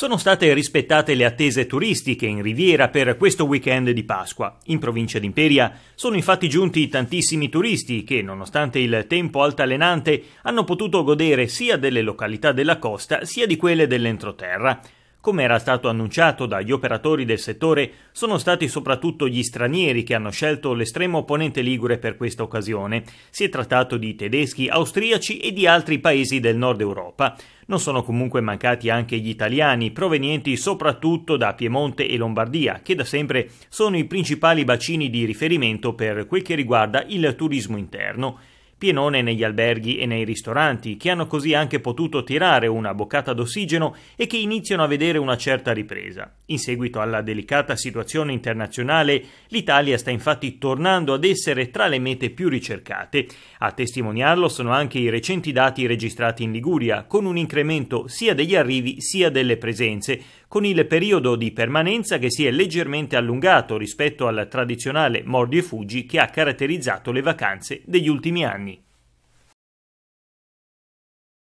Sono state rispettate le attese turistiche in Riviera per questo weekend di Pasqua. In provincia d'Imperia sono infatti giunti tantissimi turisti che, nonostante il tempo altalenante, hanno potuto godere sia delle località della costa sia di quelle dell'entroterra. Come era stato annunciato dagli operatori del settore, sono stati soprattutto gli stranieri che hanno scelto l'estremo opponente ligure per questa occasione. Si è trattato di tedeschi, austriaci e di altri paesi del nord Europa. Non sono comunque mancati anche gli italiani, provenienti soprattutto da Piemonte e Lombardia, che da sempre sono i principali bacini di riferimento per quel che riguarda il turismo interno pienone negli alberghi e nei ristoranti, che hanno così anche potuto tirare una boccata d'ossigeno e che iniziano a vedere una certa ripresa. In seguito alla delicata situazione internazionale, l'Italia sta infatti tornando ad essere tra le mete più ricercate. A testimoniarlo sono anche i recenti dati registrati in Liguria, con un incremento sia degli arrivi sia delle presenze, con il periodo di permanenza che si è leggermente allungato rispetto al tradizionale mordi e fuggi che ha caratterizzato le vacanze degli ultimi anni.